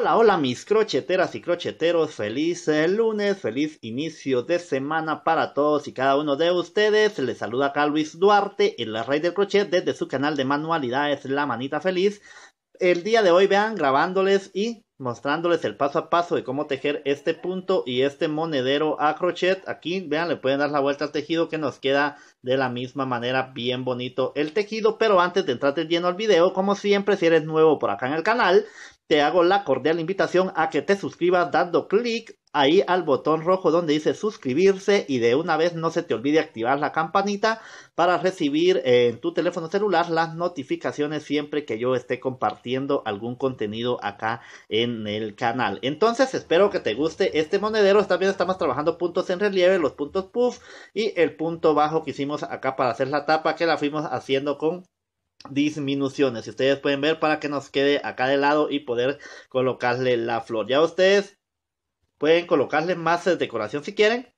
Hola, hola mis crocheteras y crocheteros, feliz eh, lunes, feliz inicio de semana para todos y cada uno de ustedes. Les saluda acá Luis Duarte, el rey del crochet desde su canal de manualidades La Manita Feliz. El día de hoy vean grabándoles y mostrándoles el paso a paso de cómo tejer este punto y este monedero a crochet. Aquí vean, le pueden dar la vuelta al tejido que nos queda de la misma manera bien bonito el tejido. Pero antes de entrar lleno al video, como siempre, si eres nuevo por acá en el canal, te hago la cordial invitación a que te suscribas dando clic ahí al botón rojo donde dice suscribirse y de una vez no se te olvide activar la campanita para recibir en tu teléfono celular las notificaciones siempre que yo esté compartiendo algún contenido acá en el canal. Entonces espero que te guste este monedero. También estamos trabajando puntos en relieve, los puntos puff y el punto bajo que hicimos acá para hacer la tapa que la fuimos haciendo con disminuciones. y ustedes pueden ver para que nos quede acá de lado y poder colocarle la flor. Ya ustedes pueden colocarle más decoración si quieren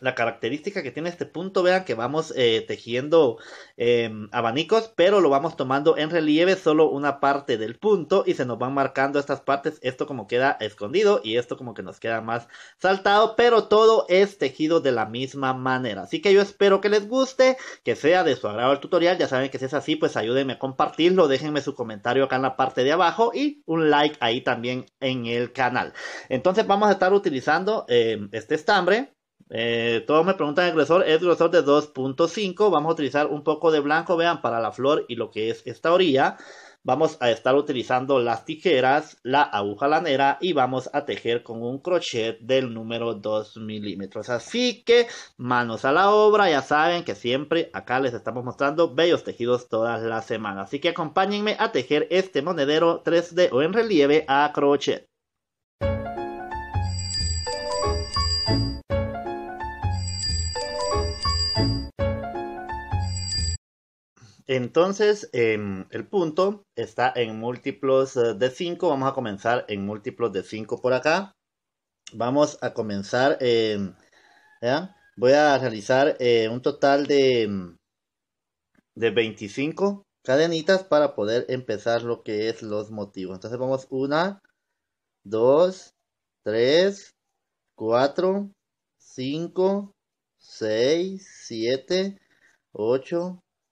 la característica que tiene este punto, vean que vamos eh, tejiendo em, abanicos, pero lo vamos tomando en relieve solo una parte del punto y se nos van marcando estas partes, esto como queda escondido y esto como que nos queda más saltado, pero todo es tejido de la misma manera. Así que yo espero que les guste, que sea de su agrado el tutorial, ya saben que si es así, pues ayúdenme a compartirlo, déjenme su comentario acá en la parte de abajo y un like ahí también en el canal. Entonces vamos a estar utilizando em, este estambre eh, todos me preguntan el grosor, es grosor de 2.5, vamos a utilizar un poco de blanco, vean, para la flor y lo que es esta orilla. Vamos a estar utilizando las tijeras, la aguja lanera y vamos a tejer con un crochet del número 2 milímetros. Así que manos a la obra, ya saben que siempre acá les estamos mostrando bellos tejidos todas las semanas. Así que acompáñenme a tejer este monedero 3D o en relieve a crochet. Entonces, em, el punto está en múltiplos eh, de 5. Vamos a comenzar en múltiplos de 5 por acá. Vamos a comenzar, ¿ya? voy a realizar eh, un total de, em, de 25 cadenitas para poder empezar lo que es los motivos. Entonces vamos 1, 2, 3, 4, 5, 6, 7, 8,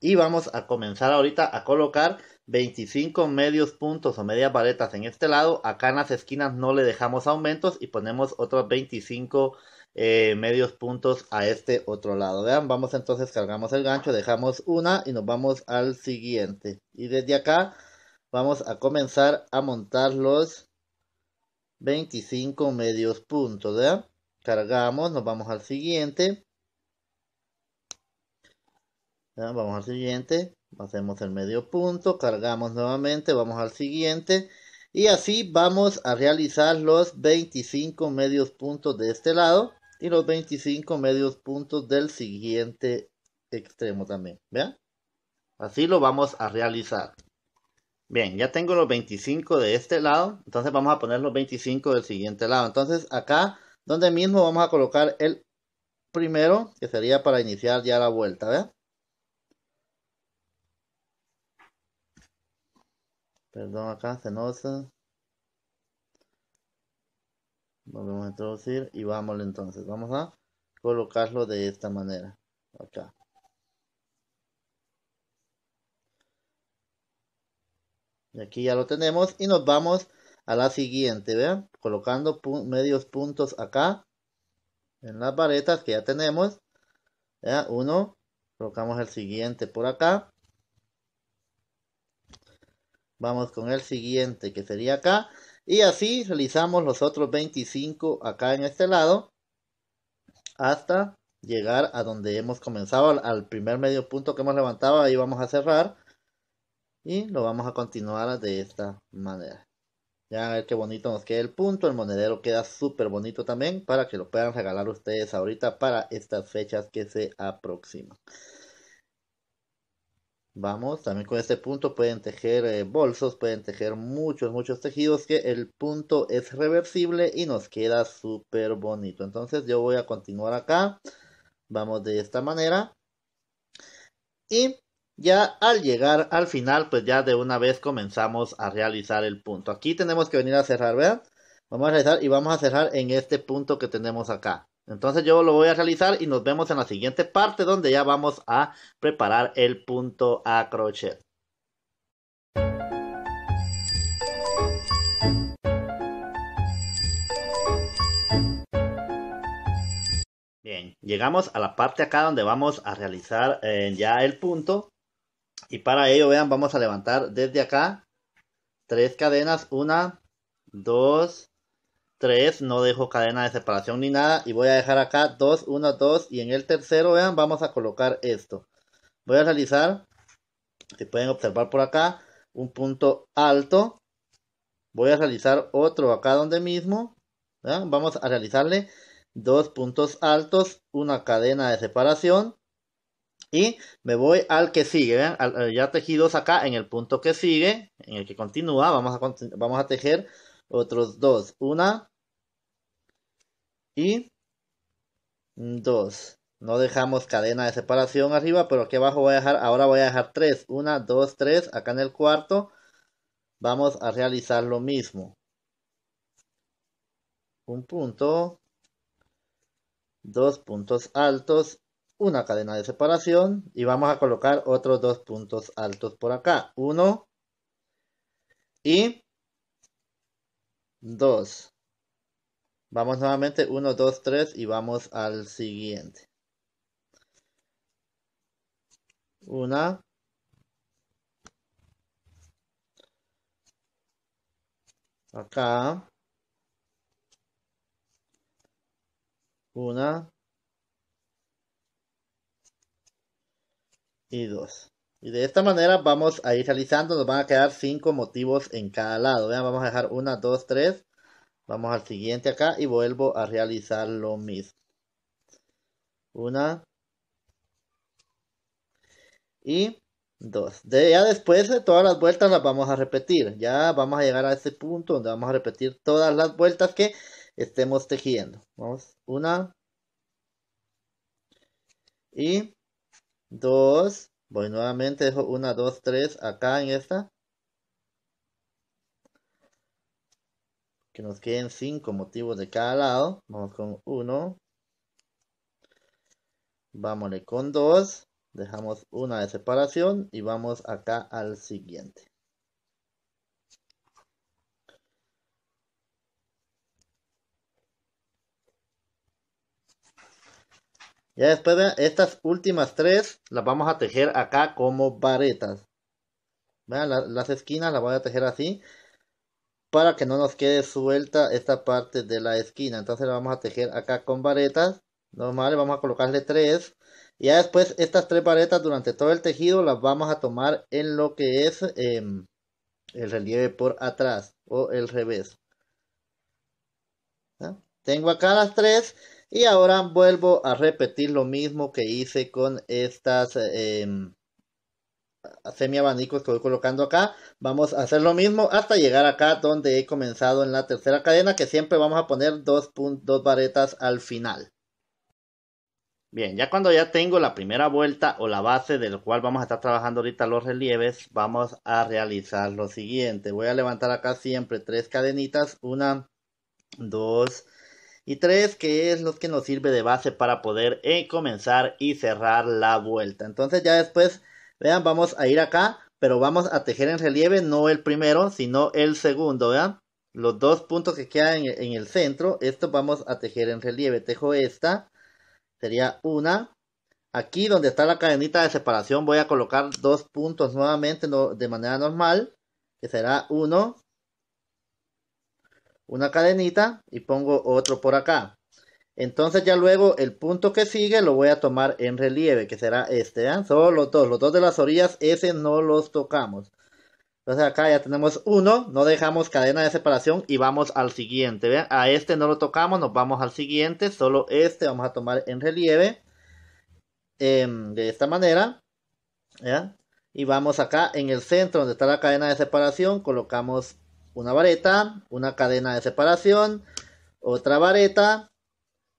y vamos a comenzar ahorita a colocar 25 medios puntos o medias varetas en este lado. Acá en las esquinas no le dejamos aumentos y ponemos otros 25 eh, medios puntos a este otro lado. Vean, vamos entonces, cargamos el gancho, dejamos una y nos vamos al siguiente. Y desde acá vamos a comenzar a montar los 25 medios puntos. Vean, cargamos, nos vamos al siguiente Vamos al siguiente, hacemos el medio punto, cargamos nuevamente, vamos al siguiente. Y así vamos a realizar los 25 medios puntos de este lado y los 25 medios puntos del siguiente extremo también. ¿Vean? Así lo vamos a realizar. Bien, ya tengo los 25 de este lado. Entonces vamos a poner los 25 del siguiente lado. Entonces acá, donde mismo vamos a colocar el primero, que sería para iniciar ya la vuelta. Perdón, acá cenosa. Volvemos a introducir y vamos entonces. Vamos a colocarlo de esta manera. Acá. Y aquí ya lo tenemos y nos vamos a la siguiente, ¿vean? Colocando medios puntos acá en las varetas que ya tenemos. ¿vean? Uno, colocamos el siguiente por acá. Vamos con el siguiente que sería acá. Y así realizamos los otros 25 acá en este lado. Hasta llegar a donde hemos comenzado. Al primer medio punto que hemos levantado. Ahí vamos a cerrar. Y lo vamos a continuar de esta manera. Ya ver qué bonito nos queda el punto. El monedero queda súper bonito también para que lo puedan regalar ustedes ahorita para estas fechas que se aproximan. Vamos, también con este punto pueden tejer eh, bolsos, pueden tejer muchos, muchos tejidos que el punto es reversible y nos queda súper bonito. Entonces yo voy a continuar acá. Vamos de esta manera. Y ya al llegar al final, pues ya de una vez comenzamos a realizar el punto. Aquí tenemos que venir a cerrar, ¿vean? Vamos a realizar y vamos a cerrar en este punto que tenemos acá. Entonces yo lo voy a realizar y nos vemos en la siguiente parte donde ya vamos a preparar el punto a crochet. Bien, llegamos a la parte acá donde vamos a realizar eh, ya el punto. Y para ello, vean, vamos a levantar desde acá tres cadenas. Una, dos, 3, no dejo cadena de separación ni nada y voy a dejar acá 2, 1, 2 y en el tercero, vean, vamos a colocar esto. Voy a realizar, si pueden observar por acá, un punto alto. Voy a realizar otro acá donde mismo. Vamos a realizarle dos puntos altos, una cadena de separación. Y me voy al que sigue, ya tejidos acá en el punto que sigue, en el que continúa. Vamos a, vamos a tejer otros dos. Una, y 2. Mm, no dejamos cadena de separación arriba, pero aquí abajo voy a dejar, ahora voy a dejar 3. Una, 2, 3. Acá en el cuarto vamos a realizar lo mismo. Un punto, dos puntos altos, una cadena de separación y vamos a colocar otros dos puntos altos por acá. Uno y dos. Vamos nuevamente 1, 2, 3 y vamos al siguiente. Una. Acá. Una. Y dos. Y de esta manera vamos a ir realizando. Nos van a quedar 5 motivos en cada lado. Vean, vamos a dejar 1, 2, 3. Vamos al siguiente acá y vuelvo a realizar lo mismo. Una. Y dos. De, ya después de todas las vueltas las vamos a repetir. Ya vamos a llegar a ese punto donde vamos a repetir todas las vueltas que estemos tejiendo. Vamos. Una. Y dos. Voy nuevamente, dejo una, dos, tres acá en esta. que nos queden cinco motivos de cada lado. Vamos con uno. Vámonos con dos. Dejamos una de separación y vamos acá al siguiente. Ya después de estas últimas tres las vamos a tejer acá como varetas. Vean, las esquinas las voy a tejer así para que no nos quede suelta esta parte de la esquina. Entonces la vamos a tejer acá con varetas normales, vamos a colocarle tres. Y ya después estas tres varetas durante todo el tejido las vamos a tomar en lo que es em, el relieve por atrás o el revés. Tengo acá las tres y ahora vuelvo a repetir lo mismo que hice con estas... Em, hacer mi abanico, voy colocando acá. Vamos a hacer lo mismo hasta llegar acá donde he comenzado en la tercera cadena, que siempre vamos a poner dos, dos varetas al final. Bien, ya cuando ya tengo la primera vuelta o la base del cual vamos a estar trabajando ahorita los relieves, vamos a realizar lo siguiente. Voy a levantar acá siempre tres cadenitas, una, dos y tres, que es lo que nos sirve de base para poder eh, comenzar y cerrar la vuelta. Entonces ya después Vean, vamos a ir acá, pero vamos a tejer en relieve no el primero, sino el segundo, vean. Los dos puntos que quedan en, el centro, estos vamos a tejer en relieve. Tejo esta, sería una. Aquí donde está la cadenita de separación voy a colocar dos puntos nuevamente de manera normal, que será uno, una cadenita y pongo otro por acá. Entonces ya luego el punto que sigue lo voy a tomar en relieve, que será este, ¿ah? Solo los dos, los dos de las orillas, ese no los tocamos. Entonces acá ya tenemos uno, no dejamos cadena de separación y vamos al siguiente, A este no lo tocamos, nos vamos al siguiente, solo este vamos a tomar en relieve. Em, de esta manera, Y vamos acá en el centro donde está la cadena de separación, colocamos una vareta, una cadena de separación, otra vareta,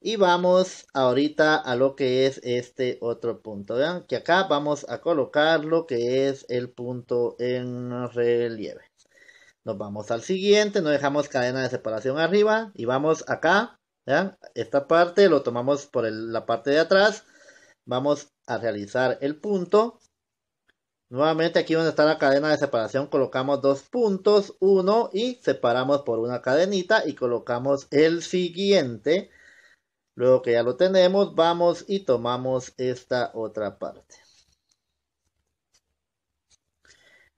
y vamos ahorita a lo que es este otro punto. Vean que acá vamos a colocar lo que es el punto en relieve. Nos vamos al siguiente, no dejamos cadena de separación arriba y vamos acá. Vean, esta parte lo tomamos por la parte de atrás. Vamos a realizar el punto. Nuevamente aquí donde está la cadena de separación colocamos dos puntos, uno y separamos por una cadenita y colocamos el siguiente. Luego que ya lo tenemos, vamos y tomamos esta otra parte.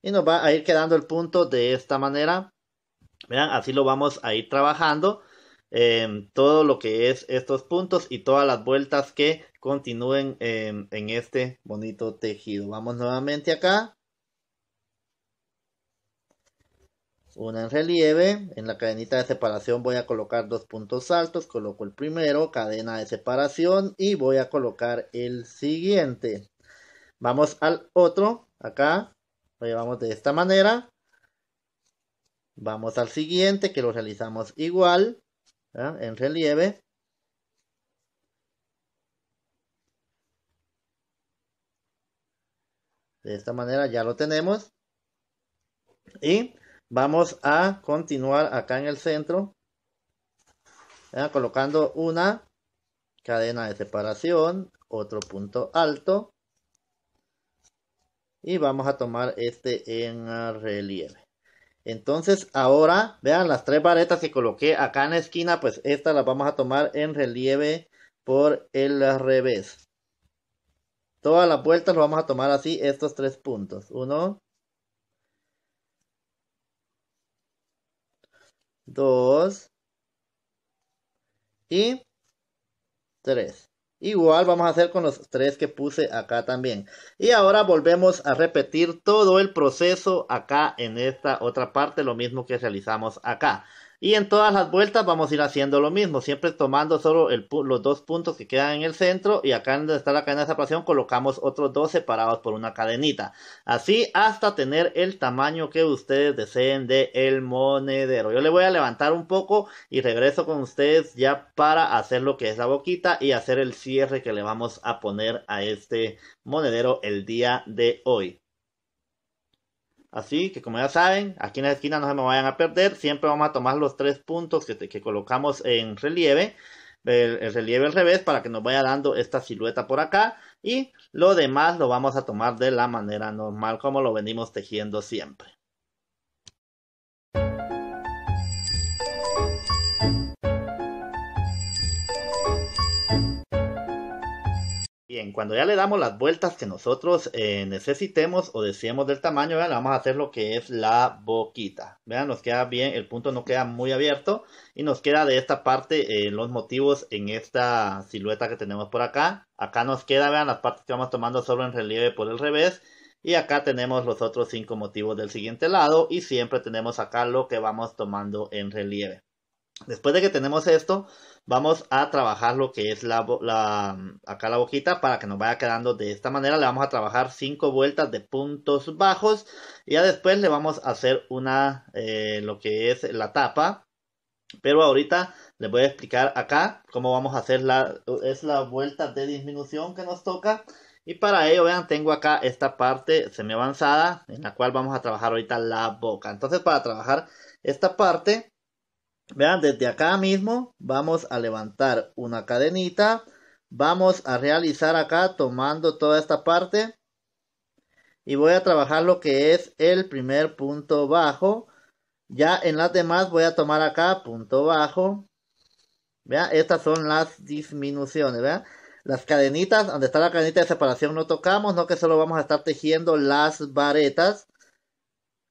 Y nos va a ir quedando el punto de esta manera. Vean, así lo vamos a ir trabajando. Eh, todo lo que es estos puntos y todas las vueltas que continúen em, en este bonito tejido. Vamos nuevamente acá. una en relieve, en la cadenita de separación voy a colocar dos puntos altos, coloco el primero, cadena de separación y voy a colocar el siguiente. Vamos al otro, acá, lo llevamos de esta manera. Vamos al siguiente que lo realizamos igual, en relieve. De esta manera ya lo tenemos. Y Vamos a continuar acá en el centro, colocando una cadena de separación, otro punto alto. Y vamos a tomar este en relieve. Entonces ahora, vean las tres varetas que coloqué acá en la esquina, pues estas las vamos a tomar en relieve por el revés. Todas las vueltas lo vamos a tomar así, estos tres puntos. Uno, 2 y 3. Igual vamos a hacer con los tres que puse acá también. Y ahora volvemos a repetir todo el proceso acá en esta otra parte, lo mismo que realizamos acá. Y en todas las vueltas vamos a ir haciendo lo mismo, siempre tomando solo los dos puntos que quedan en el centro y acá donde está la cadena de separación colocamos otros dos separados por una cadenita. Así hasta tener el tamaño que ustedes deseen de el monedero. Yo le voy a levantar un poco y regreso con ustedes ya para hacer lo que es la boquita y hacer el cierre que le vamos a poner a este monedero el día de hoy. Así que como ya saben, aquí en la esquina no se me vayan a perder. Siempre vamos a tomar los tres puntos que, colocamos en relieve. El, el, relieve al revés para que nos vaya dando esta silueta por acá. Y lo demás lo vamos a tomar de la manera normal como lo venimos tejiendo siempre. cuando ya le damos las vueltas que nosotros eh, necesitemos o deseemos del tamaño, ¿vean? vamos a hacer lo que es la boquita. Vean, nos queda bien, el punto no queda muy abierto y nos queda de esta parte eh, los motivos en esta silueta que tenemos por acá. Acá nos queda, vean, las partes que vamos tomando solo en relieve por el revés. Y acá tenemos los otros cinco motivos del siguiente lado y siempre tenemos acá lo que vamos tomando en relieve. Después de que tenemos esto, vamos a trabajar lo que es la, acá la boquita para que nos vaya quedando de esta manera. Le vamos a trabajar 5 vueltas de puntos bajos. Y ya después le vamos a hacer una, eh, lo que es la tapa. Pero ahorita les voy a explicar acá cómo vamos a hacer la, es la vuelta de disminución que nos toca. Y para ello, vean, tengo acá esta parte semi avanzada en la cual vamos a trabajar ahorita la boca. Entonces, para trabajar esta parte, Vean, desde acá mismo vamos a levantar una cadenita. Vamos a realizar acá tomando toda esta parte. Y voy a trabajar lo que es el primer punto bajo. Ya en las demás voy a tomar acá punto bajo. Vean, estas son las disminuciones, vean. Las cadenitas, donde está la cadenita de separación no tocamos, no que solo vamos a estar tejiendo las varetas.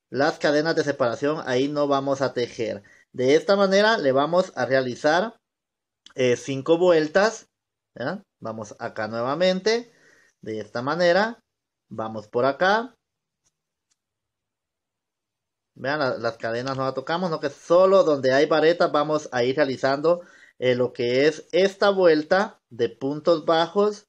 Las cadenas de separación ahí no vamos a tejer. De esta manera le vamos a realizar eh, cinco vueltas. Vamos acá nuevamente. De esta manera. Vamos por acá. Vean, las cadenas no las tocamos, no que solo donde hay varetas vamos a ir realizando eh, lo que es esta vuelta de puntos bajos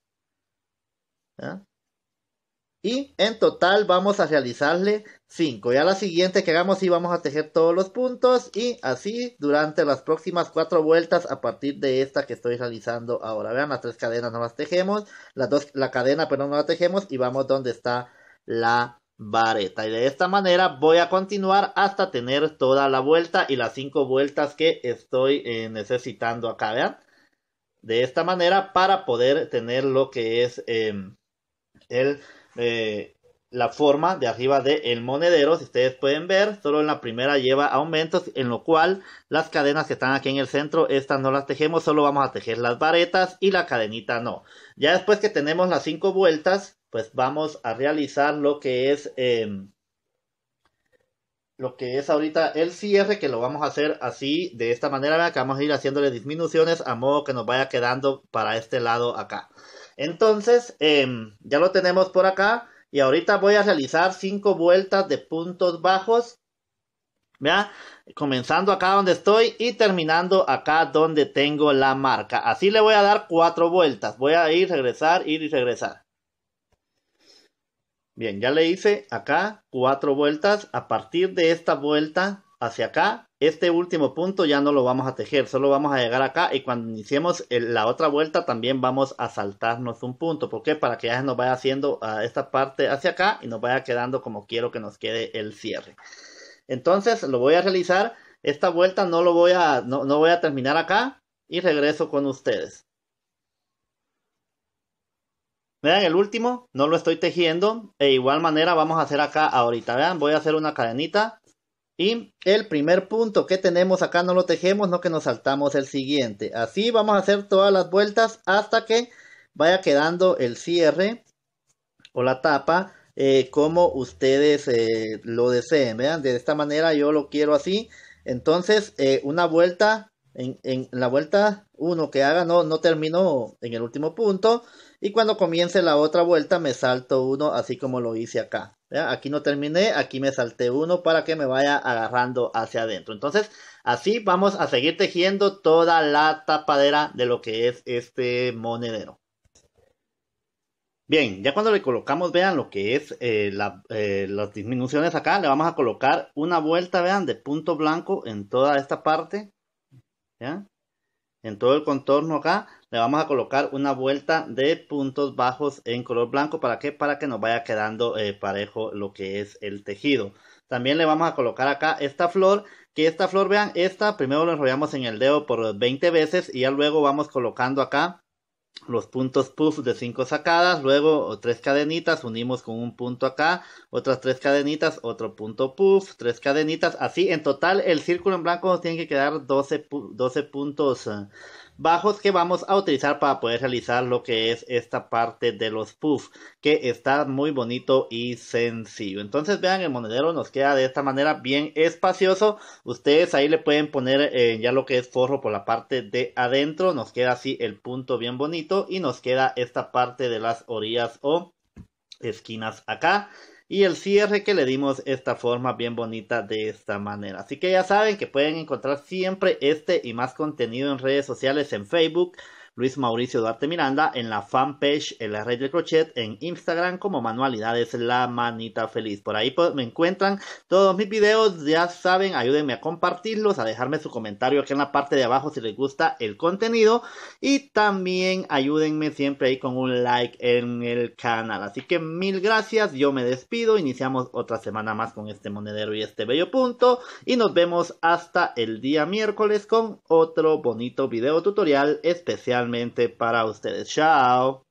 y en total vamos a realizarle 5. Ya la siguiente que hagamos y vamos a tejer todos los puntos y así durante las próximas 4 vueltas a partir de esta que estoy realizando ahora. Vean, las tres cadenas no las tejemos, las dos, la cadena pero no la tejemos y vamos donde está la vareta. Y de esta manera voy a continuar hasta tener toda la vuelta y las 5 vueltas que estoy eh, necesitando acá, vean. De esta manera para poder tener lo que es em, el eh, la forma de arriba del el monedero, si ustedes pueden ver, solo en la primera lleva aumentos, en lo cual las cadenas que están aquí en el centro, estas no las tejemos, solo vamos a tejer las varetas y la cadenita no. Ya después que tenemos las cinco vueltas, pues vamos a realizar lo que es... Em, lo que es ahorita el cierre, que lo vamos a hacer así, de esta manera, que vamos a ir haciéndole disminuciones a modo que nos vaya quedando para este lado acá. Entonces, em, ya lo tenemos por acá. Y ahorita voy a realizar cinco vueltas de puntos bajos. ¿Ya? Comenzando acá donde estoy y terminando acá donde tengo la marca. Así le voy a dar cuatro vueltas. Voy a ir, regresar, ir y regresar. Bien, ya le hice acá cuatro vueltas. A partir de esta vuelta hacia acá, este último punto ya no lo vamos a tejer, solo vamos a llegar acá y cuando iniciemos la otra vuelta también vamos a saltarnos un punto. ¿Por qué? Para que ya nos vaya haciendo a ah, esta parte hacia acá y nos vaya quedando como quiero que nos quede el cierre. Entonces lo voy a realizar. Esta vuelta no lo voy a, no, voy a terminar acá y regreso con ustedes. Vean, el último no lo estoy tejiendo. E igual manera vamos a hacer acá ahorita. Vean, voy a hacer una cadenita y el primer punto que tenemos acá no lo tejemos, no que nos saltamos el siguiente. Así vamos a hacer todas las vueltas hasta que vaya quedando el cierre o la tapa eh, como ustedes eh, lo deseen. Vean, de esta manera yo lo quiero así. Entonces, eh, una vuelta, en, la vuelta 1 que haga, no, no termino en el último punto y cuando comience la otra vuelta me salto uno así como lo hice acá. Aquí no terminé, aquí me salté uno para que me vaya agarrando hacia adentro. Entonces, así vamos a seguir tejiendo toda la tapadera de lo que es este monedero. Bien, ya cuando le colocamos, vean lo que es eh, eh, las disminuciones acá, le vamos a colocar una vuelta, vean, de punto blanco en toda esta parte, En todo el contorno acá le vamos a colocar una vuelta de puntos bajos en color blanco. ¿Para que Para que nos vaya quedando eh, parejo lo que es el tejido. También le vamos a colocar acá esta flor. Que esta flor, vean, esta primero lo enrollamos en el dedo por 20 veces y ya luego vamos colocando acá los puntos puff de 5 sacadas, luego tres cadenitas, unimos con un punto acá, otras tres cadenitas, otro punto puff, tres cadenitas, así en total el círculo en blanco tiene que quedar 12, 12 puntos eh, bajos que vamos a utilizar para poder realizar lo que es esta parte de los puffs que está muy bonito y sencillo entonces vean el monedero nos queda de esta manera bien espacioso ustedes ahí le pueden poner eh, ya lo que es forro por la parte de adentro nos queda así el punto bien bonito y nos queda esta parte de las orillas o esquinas acá y el cierre que le dimos esta forma bien bonita de esta manera. Así que ya saben que pueden encontrar siempre este y más contenido en redes sociales en Facebook, Luis Mauricio Duarte Miranda en la fanpage El Rey del Crochet en Instagram como Manualidades La Manita Feliz. Por ahí pues, me encuentran todos mis videos, ya saben, ayúdenme a compartirlos, a dejarme su comentario aquí en la parte de abajo si les gusta el contenido y también ayúdenme siempre ahí con un like en el canal. Así que mil gracias, yo me despido, iniciamos otra semana más con este monedero y este bello punto y nos vemos hasta el día miércoles con otro bonito video tutorial especial para ustedes. Chao.